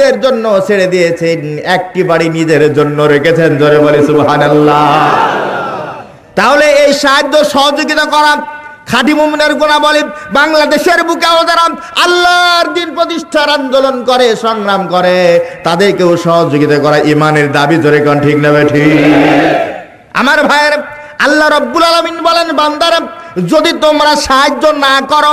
দের জন্য ছেড়ে দিয়েছেন একটি বাড়ি নিজের জন্য রেখেছেন জোরে বলে সুহান তাহলে এই সাহায্য সহযোগিতা করা খাঁটি মুমিনের গুণাবলী বাংলাদেশের আল্লাহর দিন প্রতিষ্ঠার আন্দোলন করে সংগ্রাম করে তাদেরকেও সহযোগিতা করা ইমানের দাবি ধরে কন ঠিক নেবে ঠিক আমার ভাইয়ের আল্লাহ রব্বুল আলমিন বলেন বান্দার যদি তোমরা সাহায্য না করো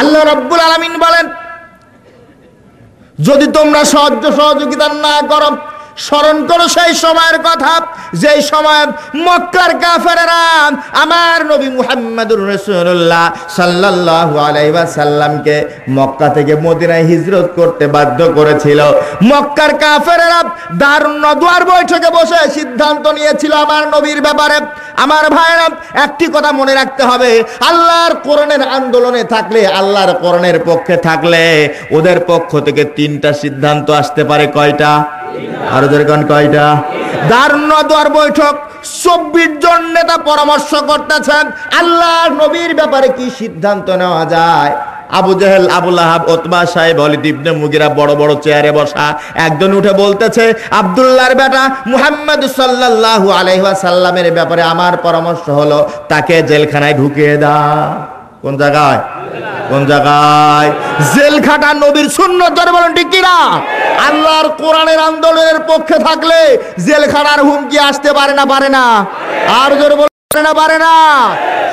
আল্লাহ রব্বুল আলমিন বলেন যদি তোমরা সাহায্য সহযোগিতা না করো স্মরণ করো সেই সময়ের কথা যে সময় মক্কার কাফেরেরা আমার নবী মুহাম্মদুর রাসূলুল্লাহ সাল্লাল্লাহু আলাইহি ওয়াসাল্লামকে মক্কা থেকে মদিনায় হিজরত করতে বাধ্য করেছিল মক্কার কাফেরেরা দারুণ নদওয়ার বৈঠকে বসে সিদ্ধান্ত নিয়েছিল আমার নবীর ব্যাপারে আমার ভাইরা একটি কথা মনে রাখতে হবে আল্লাহর কোরআনের আন্দোলনে থাকলে আল্লাহর কোরআনের পক্ষে থাকলে ওদের পক্ষ থেকে তিনটা সিদ্ধান্ত আসতে পারে কয়টা আরো যেরকম কয়টা দারুণদুয়ার বৈঠক চব্বিশ জন নেতা পরামর্শ করতেছেন আল্লাহ নবীর ব্যাপারে কি সিদ্ধান্ত নেওয়া যায় আবু জাহেল আবুল আহাব ওতমা সাহেব অলি দিবনে মুগিরা বড় বড় চেয়ারে বসা একজন উঠে বলতেছে আবদুল্লাহর বেটা মুহাম্মদ সাল্লাল্লাহু আলাইহি সাল্লামের ব্যাপারে আমার পরামর্শ হলো তাকে জেলখানায় ঢুকিয়ে দা কোন জায়গায় কোন জায়গায় জেল খাটা নবীর শূন্য ধরে বলেন ঠিক কিনা আল্লাহর কোরআনের আন্দোলনের পক্ষে থাকলে জেল খাটার হুমকি আসতে পারে না পারে না আর জোরে বলে না পারে না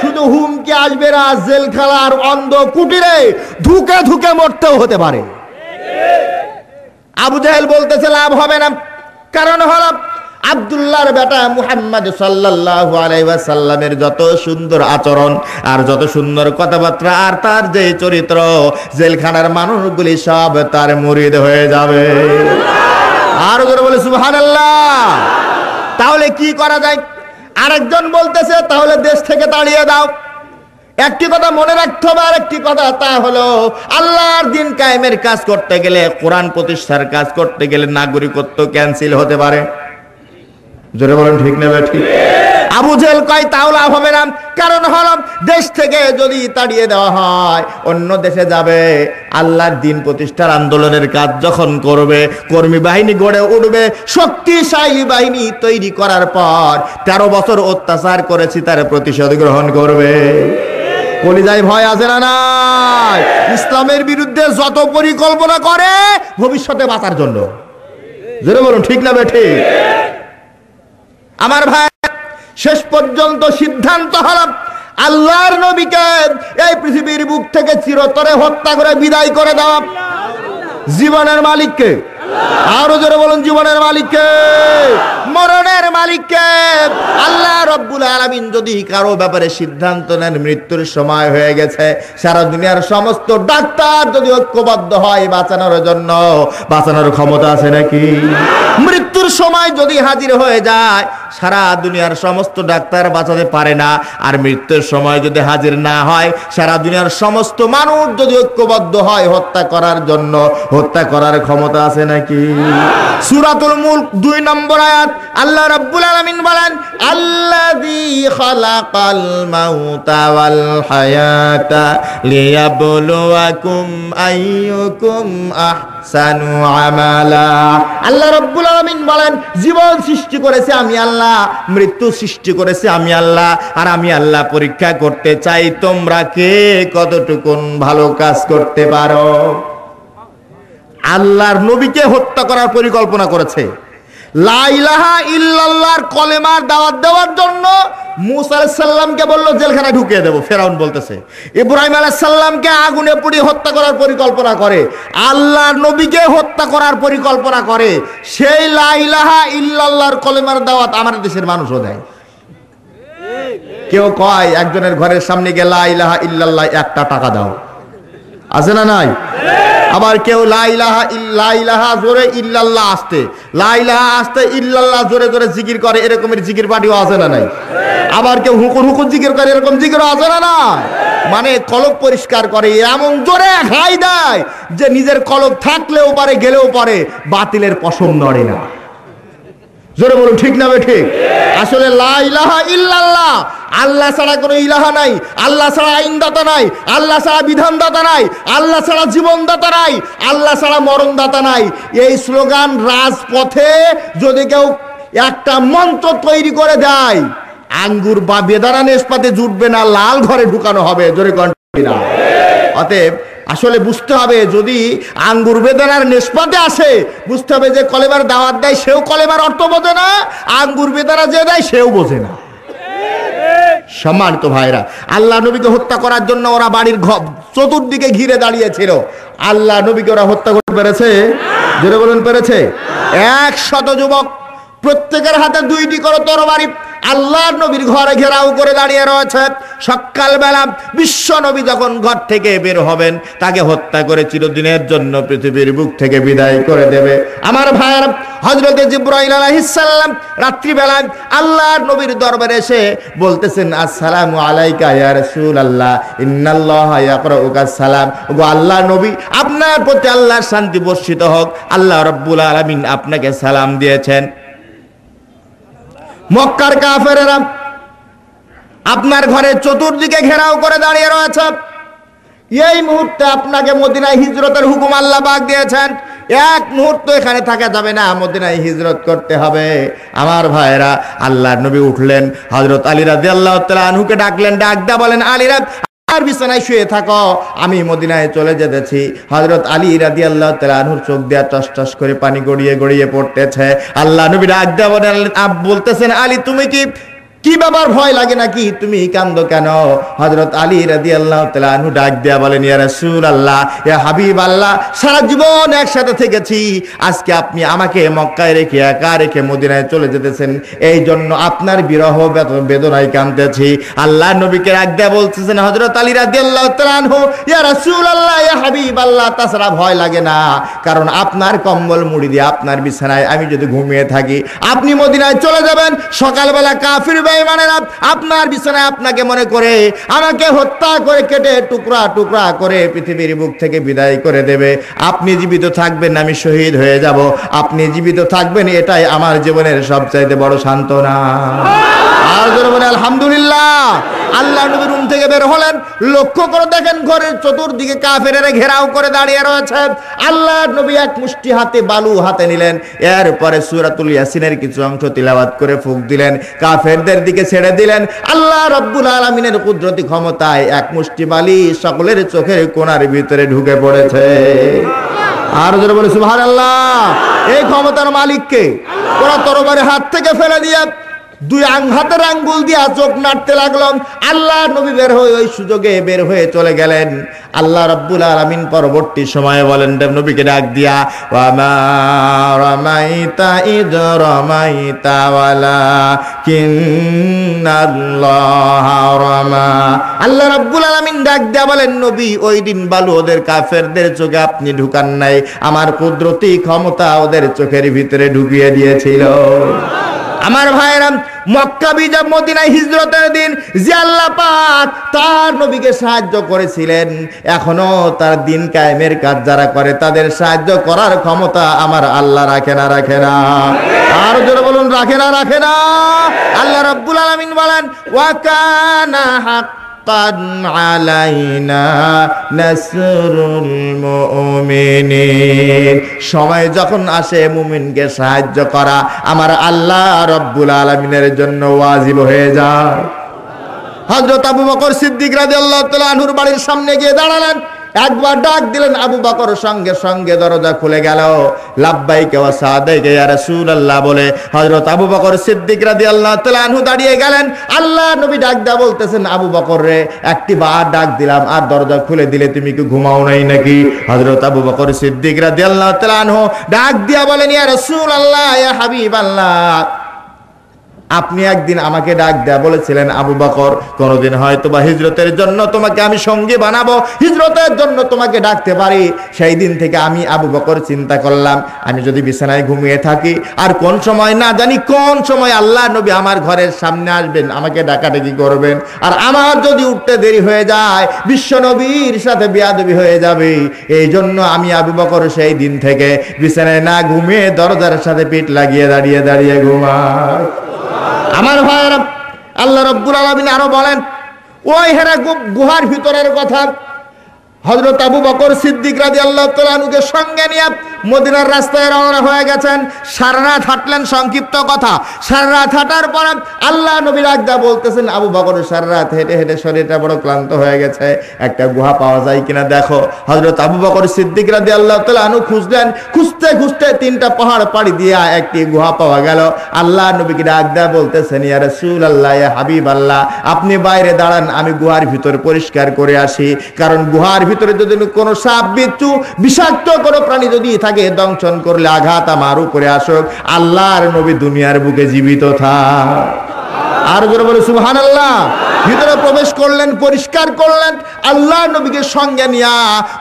শুধু হুমকি আসবে না জেল খেলার অন্ধ কুটিরে ধুকে ধুকে মরতেও হতে পারে আবু জাহেল বলতেছে লাভ হবে না কারণ হলো আবদুল্লাহর বেটা মুহাম্মদ সাল্লাহ আলাইসাল্লামের যত সুন্দর আচরণ আর যত সুন্দর কথাবার্তা আর তার যে চরিত্র জেলখানার মানুষগুলি সব তার মুরিদ হয়ে যাবে আর ধরে বলে সুহান তাহলে কি করা যায় আরেকজন বলতেছে তাহলে দেশ থেকে তাড়িয়ে দাও একটি কথা মনে রাখতে হবে আর একটি কথা তা হলো আল্লাহর দিন কায়েমের কাজ করতে গেলে কোরআন প্রতিষ্ঠার কাজ করতে গেলে নাগরিকত্ব ক্যান্সেল হতে পারে জোরে বলেন ঠিক না ঠিক আবু জেল কয় তাও লাভ হবে না কারণ হলাম দেশ থেকে যদি তাড়িয়ে দেওয়া হয় অন্য দেশে যাবে আল্লাহর দিন প্রতিষ্ঠার আন্দোলনের কাজ যখন করবে কর্মী বাহিনী গড়ে উঠবে শক্তিশালী বাহিনী তৈরি করার পর তেরো বছর অত্যাচার করেছি তার প্রতিশোধ গ্রহণ করবে কলিজায় ভয় আছে না নাই ইসলামের বিরুদ্ধে যত পরিকল্পনা করে ভবিষ্যতে বাঁচার জন্য জোরে বলুন ঠিক না বেঠিক আমার ভাই শেষ পর্যন্ত সিদ্ধান্ত হল আল্লাহর নবীকে এই পৃথিবীর বুক থেকে চিরতরে হত্যা করে বিদায় করে দেওয়া জীবনের মালিককে আরো জোরে বলুন জীবনের মালিককে মরণের মালিককে আল্লাহ রব্বুল আলমিন যদি কারো ব্যাপারে সিদ্ধান্ত নেন মৃত্যুর সময় হয়ে গেছে সারা দুনিয়ার সমস্ত ডাক্তার যদি ঐক্যবদ্ধ হয় বাঁচানোর জন্য বাঁচানোর ক্ষমতা আছে নাকি মৃত্যু সময় যদি হাজির হয়ে যায় সারা দুনিয়ার সমস্ত ডাক্তার বাঁচাতে পারে না আর মৃত্যুর সময় যদি হাজির না হয় সারা দুনিয়ার সমস্ত মানুষ যদি ঐক্যবদ্ধ হয় হত্যা করার জন্য হত্যা করার ক্ষমতা আছে নাকি সুরাতুল মুল দুই নম্বর আয়াত আল্লাহ রাব্বুল আলামিন বলেন আল্লাযী খালাকাল মাউতা ওয়াল হায়াতা লিয়াবলুয়াকুম আইয়ুকুম আহ আল্লাহ রব্বুল আলমিন বলেন জীবন সৃষ্টি করেছে আমি আল্লাহ মৃত্যু সৃষ্টি করেছে আমি আল্লাহ আর আমি আল্লাহ পরীক্ষা করতে চাই তোমরা কে কতটুকুন ভালো কাজ করতে পারো আল্লাহর নবীকে হত্যা করার পরিকল্পনা করেছে লাইলাহা ইল্লাল্লাহর কলেমার দাওয়াত দেওয়ার জন্য মুসা বললো জেলখানা ঢুকিয়ে দেবো ফেরাউন বলতেছে ইব্রাহিম আলাইসাল্লামকে আগুনে পুড়িয়ে হত্যা করার পরিকল্পনা করে আল্লাহ নবীকে হত্যা করার পরিকল্পনা করে সেই লাইলাহা ইল্লাল্লাহর কলেমার দাওয়াত আমার দেশের মানুষও দেয় কেউ কয় একজনের ঘরের সামনে গিয়ে লাইলাহা ইল্লাল্লাহ একটা টাকা দাও আছে না নাই আবার কেউ লাইলাহা লাইলাহা জোরে ইল্লাল্লাহ আসতে লাইলাহা আসতে ইল্লাল্লাহ জোরে জোরে জিকির করে এরকমের জিকির পার্টিও আছে না নাই আবার কেউ হুকুর হুকুর জিকির করে এরকম জিকির আছে না না মানে কলক পরিষ্কার করে এমন জোরে হাই দেয় যে নিজের কলক থাকলেও পারে গেলেও পারে বাতিলের পশম নড়ে না জোরে বলুন ঠিক না বে ঠিক আসলে লাহা ইল্লাল্লাহ আল্লাহ ছাড়া কোনো ইলাহা নাই আল্লাহ ছাড়া আইনদাতা নাই আল্লাহ ছাড়া বিধানদাতা নাই আল্লাহ ছাড়া জীবনদাতা নাই আল্লাহ ছাড়া মরণদাতা নাই এই স্লোগান রাজপথে যদি কেউ একটা মন্ত্র তৈরি করে দেয় আঙ্গুর বা বেদারান ইস্পাতে জুটবে না লাল ঘরে ঢুকানো হবে জোরে না অতএব আসলে বুঝতে হবে যদি আঙ্গুর বেদানার নেশপাতে আসে বুঝতে হবে যে কলেবার দাওয়াত দেয় সেও কলেবার অর্থ বোঝে না আঙ্গুর বেদানা যে দেয় সেও বোঝে না সম্মানিত ভাইরা আল্লাহ নবীকে হত্যা করার জন্য ওরা বাড়ির চতুর্দিকে ঘিরে দাঁড়িয়েছিল আল্লাহ নবীকে ওরা হত্যা করতে পেরেছে জোরে বলেন পেরেছে একশত যুবক প্রত্যেকের হাতে দুইটি করে তরবারি আল্লাহর নবীর ঘরে ঘেরাও করে দাঁড়িয়ে রয়েছে সকালবেলা বিশ্ব নবী যখন ঘর থেকে বের হবেন তাকে হত্যা করে চিরদিনের জন্য পৃথিবীর বুক থেকে বিদায় করে দেবে আমার ভাইয়ের হজরত জিব্রাইল আলাইসাল্লাম রাত্রিবেলায় আল্লাহর নবীর দরবারে এসে বলতেছেন আসসালামু আলাইকা ইয়া রাসূলুল্লাহ ইন্নাল্লাহ ইয়াকরাউকা সালাম ও আল্লাহ নবী আপনার প্রতি আল্লাহর শান্তি বর্ষিত হোক আল্লাহ রাব্বুল আলামিন আপনাকে সালাম দিয়েছেন মক্কার কাফেরেরা আপনার ঘরে চতুর্দিকে ঘেরাও করে দাঁড়িয়ে রয়েছে এই মুহূর্তে আপনাকে মদিনায় হিজরতের হুকুম আল্লাহ বাগ দিয়েছেন এক মুহূর্ত এখানে থাকা যাবে না মদিনায় হিজরত করতে হবে আমার ভাইরা আল্লাহর নবী উঠলেন হজরত আলী রাজি আল্লাহ তালা আনহুকে ডাকলেন দা বলেন আলীরা আমার বিছানায় শুয়ে থাকো আমি মদিনায় চলে যেতেছি হজরত আলী রাদি আল্লাহ তালুর চোখ দেওয়া টস টস করে পানি গড়িয়ে গড়িয়ে পড়তেছে আল্লাহ নবী ডাক বলতেছেন আলী তুমি কি কি বাবার ভয় লাগে নাকি তুমি কান্দ কেন হজরত আলী রাজি আল্লাহ তালু ডাক দেয়া বলেন ইয়ার সুর আল্লাহ ইয়া হাবিব আল্লাহ সারা জীবন একসাথে থেকেছি আজকে আপনি আমাকে মক্কায় রেখে একা রেখে মদিনায় চলে যেতেছেন এই জন্য আপনার বিরহ বেদনায় কান্দেছি আল্লাহ নবীকে ডাক দেয়া বলতেছেন হজরত আলী রাজি আল্লাহ তালু ইয়ার সুর আল্লাহ ইয়া হাবিব আল্লাহ তাছাড়া ভয় লাগে না কারণ আপনার কম্বল মুড়ি দিয়ে আপনার বিছানায় আমি যদি ঘুমিয়ে থাকি আপনি মদিনায় চলে যাবেন সকালবেলা কাফির ভাই ন্যায় মানে না আপনার বিছানায় আপনাকে মনে করে আমাকে হত্যা করে কেটে টুকরা টুকরা করে পৃথিবীর বুক থেকে বিদায় করে দেবে আপনি জীবিত থাকবেন আমি শহীদ হয়ে যাব আপনি জীবিত থাকবেন এটাই আমার জীবনের সবচাইতে বড় সান্ত্বনা আলহামদুলিল্লাহ আল্লাহ নবীর রুম থেকে বের হলেন লক্ষ্য করে দেখেন ঘরের চতুর্দিকে ঘেরাও করে দাঁড়িয়ে রয়েছে আল্লাহ নবী এক মুষ্টি হাতে বালু হাতে নিলেন এরপরে সুরাতুল ইয়াসিনের কিছু অংশ তিলাবাত করে ফুক দিলেন কাফেরদের দিকে ছেড়ে দিলেন আল্লাহ রব্বুল আলমিনের কুদরতি ক্ষমতায় এক মুষ্টি বালি সকলের চোখের কোনার ভিতরে ঢুকে পড়েছে আর জোরে বলে সুভার আল্লাহ এই ক্ষমতার মালিককে ওরা তরবারে হাত থেকে ফেলে দিয়ে দুই আংহাতের আঙ্গুল দিয়া চোখ নাড়তে লাগলাম আল্লাহ নবী বের হয়ে ওই সুযোগে বের হয়ে চলে গেলেন আল্লাহ রব্বুল আলামিন পরবর্তী সময়ে বলেন দেব নবীকে ডাক দিয়া ইদ ওয়ালা কিন্নাল্লাহ রমা আল্লাহ রব্বুল আলামিন ডাক দিয়া বলেন নবী ওই দিন বালু ওদের কাফেরদের চোখে আপনি ঢুকান নাই আমার কুদরতি ক্ষমতা ওদের চোখের ভিতরে ঢুকিয়ে দিয়েছিল আমার ভাইরাম মক্কা বিজা মদিনায় হিজরতের দিন যে পাক তার নবীকে সাহায্য করেছিলেন এখনো তার দিন কায়েমের কাজ যারা করে তাদের সাহায্য করার ক্ষমতা আমার আল্লাহ রাখে না রাখে না আর জোরে বলুন রাখে না রাখে না আল্লাহ রাব্বুল আলামিন বলেন ওয়াকানা হাক حقا علينا نصر المؤمنين সময় যখন আসে মুমিনকে সাহায্য করা আমার আল্লাহ রব্বুল আলামিনের জন্য ওয়াজিব হয়ে যায় হযরত আবু বকর সিদ্দিক রাদিয়াল্লাহু তাআলা আনহুর বাড়ির সামনে গিয়ে দাঁড়ালেন একবার ডাক দিলেন আবু বাকর সঙ্গে সঙ্গে দরজা খুলে গেল বলে আবু সিদ্দিক দাঁড়িয়ে গেলেন আল্লাহ নবী ডাক দা বলতেছেন আবু বাকর রে একটি বার ডাক দিলাম আর দরজা খুলে দিলে তুমি কি ঘুমাও নাই নাকি হজরত আবু বাকর সিদ্দিক রাদিয়াল্লাহু তাআলা আনহু ডাক দিয়া বলেন ইয়া আল্লাহ আপনি একদিন আমাকে ডাক দেয়া বলেছিলেন আবু বাকর কোনোদিন হয়তো বা হিজরতের জন্য তোমাকে আমি সঙ্গে বানাবো হিজরতের জন্য তোমাকে ডাকতে পারি সেই দিন থেকে আমি আবু বকর চিন্তা করলাম আমি যদি বিছানায় ঘুমিয়ে থাকি আর কোন সময় না জানি কোন সময় আল্লাহ নবী আমার ঘরের সামনে আসবেন আমাকে ডাকাডাকি করবেন আর আমার যদি উঠতে দেরি হয়ে যায় বিশ্ব নবীর সাথে বিয়াদবি হয়ে যাবে এই জন্য আমি আবু বকর সেই দিন থেকে বিছানায় না ঘুমিয়ে দরজার সাথে পিঠ লাগিয়ে দাঁড়িয়ে দাঁড়িয়ে ঘুমায় আমার ভাইয়েরা আল্লাহ রব্বুল আলমিন আরো বলেন ওই হেরা গুহার ভিতরের কথা হজরত আবু বকর সিদ্দিক রাজি আল্লাহ তালুকে সঙ্গে নিয়ে মদিনার রাস্তায় রওনা হয়ে গেছেন সারা রাত হাঁটলেন সংক্ষিপ্ত কথা সারা রাত হাঁটার পর আল্লাহ নবী রাগদা বলতেছেন আবু বকর সারা রাত হেঁটে হেঁটে শরীরটা বড় ক্লান্ত হয়ে গেছে একটা গুহা পাওয়া যায় কিনা দেখো হজরত আবু বকর সিদ্দিক রাদি আল্লাহ তালা আনু খুঁজলেন খুঁজতে খুঁজতে তিনটা পাহাড় পাড়ি দিয়া একটি গুহা পাওয়া গেল আল্লাহ নবীকে রাগদা বলতেছেন ইয়া সুল আল্লাহ হাবিব আল্লাহ আপনি বাইরে দাঁড়ান আমি গুহার ভিতর পরিষ্কার করে আসি কারণ গুহার ভিতরে যদি কোনো সাপ বিচ্ছু বিষাক্ত কোনো প্রাণী যদি থাকে দুনিয়াকে দংশন করলে আঘাত আমার উপরে আসুক আল্লাহর নবী দুনিয়ার বুকে জীবিত থাক আর জোরে বলে সুহান আল্লাহ ভিতরে প্রবেশ করলেন পরিষ্কার করলেন আল্লাহ নবীকে সঙ্গে নিয়া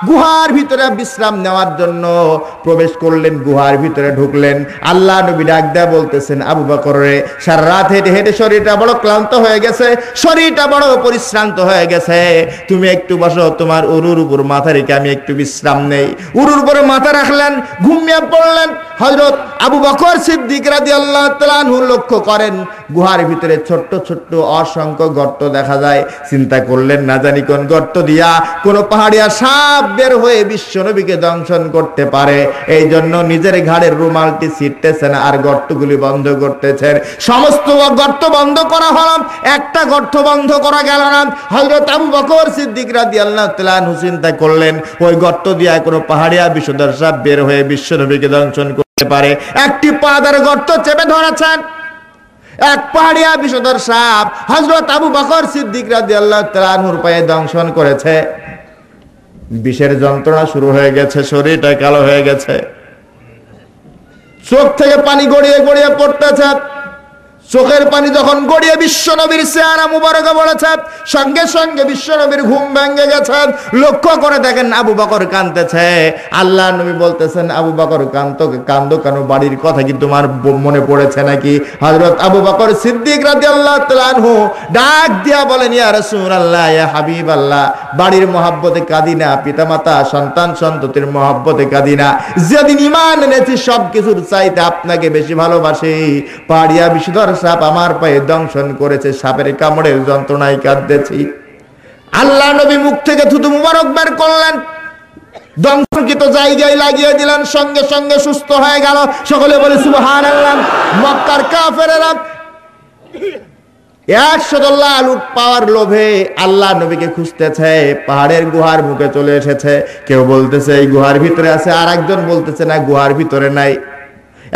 গুহার ভিতরে বিশ্রাম নেওয়ার জন্য প্রবেশ করলেন গুহার ভিতরে ঢুকলেন আল্লাহ নবী ডাক দেয়া বলতেছেন আবু বকরে সারা রাত হেঁটে হেঁটে শরীরটা বড় ক্লান্ত হয়ে গেছে শরীরটা বড় পরিশ্রান্ত হয়ে গেছে তুমি একটু বসো তোমার উরুর উপর মাথা রেখে আমি একটু বিশ্রাম নেই উরুর উপরে মাথা রাখলেন ঘুমিয়ে পড়লেন হজরত আবু বকর সিদ্দিক রাজি আল্লাহ লক্ষ্য করেন গুহার ভিতরে ছোট ছোট্ট ছোট্ট অসংখ্য গর্ত দেখা যায় চিন্তা করলেন না জানি কোন গর্ত দিয়া কোন পাহাড়িয়া সাপ বের হয়ে বিশ্ব নবীকে দংশন করতে পারে এই জন্য নিজের ঘাড়ের রুমালটি ছিটতেছেন আর গর্তগুলি বন্ধ করতেছেন সমস্ত গর্ত বন্ধ করা হল একটা গর্ত বন্ধ করা গেল না হজরত আবু বকর সিদ্দিক রাদি আল্লাহ তালু চিন্তা করলেন ওই গর্ত দিয়া কোনো পাহাড়িয়া বিশ্বদর সাপ বের হয়ে বিশ্ব নবীকে দংশন করতে পারে একটি পাদার গর্ত চেপে ধরেছেন এক পাহাড়িয়া বিষধর সাপ হজরত আবু বকর সিদ্দিক রাজি আল্লাহ তালানহুর পায়ে দংশন করেছে বিষের যন্ত্রণা শুরু হয়ে গেছে শরীরটা কালো হয়ে গেছে চোখ থেকে পানি গড়িয়ে গড়িয়ে পড়তেছে চোখের পানি যখন গড়িয়ে বিশ্ব নবীর চেহারা মুবারকে বলেছেন সঙ্গে সঙ্গে বিশ্ব নবীর ঘুম ভেঙে গেছেন লক্ষ্য করে দেখেন আবু বাকর কাঁদতেছে আল্লাহ নবী বলতেছেন আবু বাকর কান্দ কান্দ কেন বাড়ির কথা কি তোমার মনে পড়েছে নাকি হযরত আবু বাকর সিদ্দিক রাদিয়াল্লাহু তাআলা আনহু ডাক দিয়া বলেন ইয়া রাসূলুল্লাহ ইয়া হাবিবাল্লাহ বাড়ির মহব্বতে কাঁদি না পিতামাতা সন্তান সন্ততির মহব্বতে কাঁদি না যেদিন ঈমান এনেছি সবকিছুর চাইতে আপনাকে বেশি ভালোবাসি পাড়িয়া বিশুধর সাপ আমার পায়ে দংশন করেছে সাপের কামড়ে যন্ত্রণায় কাঁদতেছি আল্লাহ নবী মুখ থেকে থুতু মুবারক বের করলেন দংশনকৃত জায়গায় লাগিয়ে দিলেন সঙ্গে সঙ্গে সুস্থ হয়ে গেল সকলে বলে সুবহান আল্লাহ মক্কার কাফেরেরা একশো লুট পাওয়ার লোভে আল্লাহ নবীকে খুঁজতেছে পাহাড়ের গুহার মুখে চলে এসেছে কেউ বলতেছে এই গুহার ভিতরে আছে আর একজন বলতেছে না গুহার ভিতরে নাই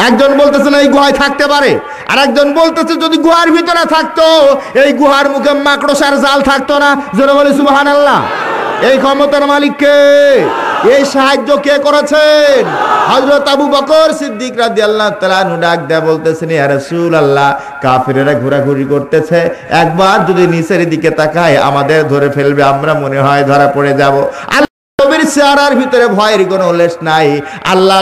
একজন বলতেছে না এই গুহায় থাকতে পারে আর একজন বলতেছে যদি গুহার ভিতরে থাকতো এই গুহার মুখে মাকড়সার জাল থাকতো না যেন বলে সুবাহান আল্লাহ এই ক্ষমতার মালিককে এই সাহায্য কে করেছেন হজরত আবু বকর সিদ্দিক রাজি আল্লাহ তালু ডাক দেয়া বলতেছেন সুল আল্লাহ কাফিরেরা ঘোরাঘুরি করতেছে একবার যদি নিচের দিকে তাকায় আমাদের ধরে ফেলবে আমরা মনে হয় ধরা পড়ে যাব আল্লাহ চেহারার ভিতরে ভয়ের কোনো লেশ নাই আল্লাহ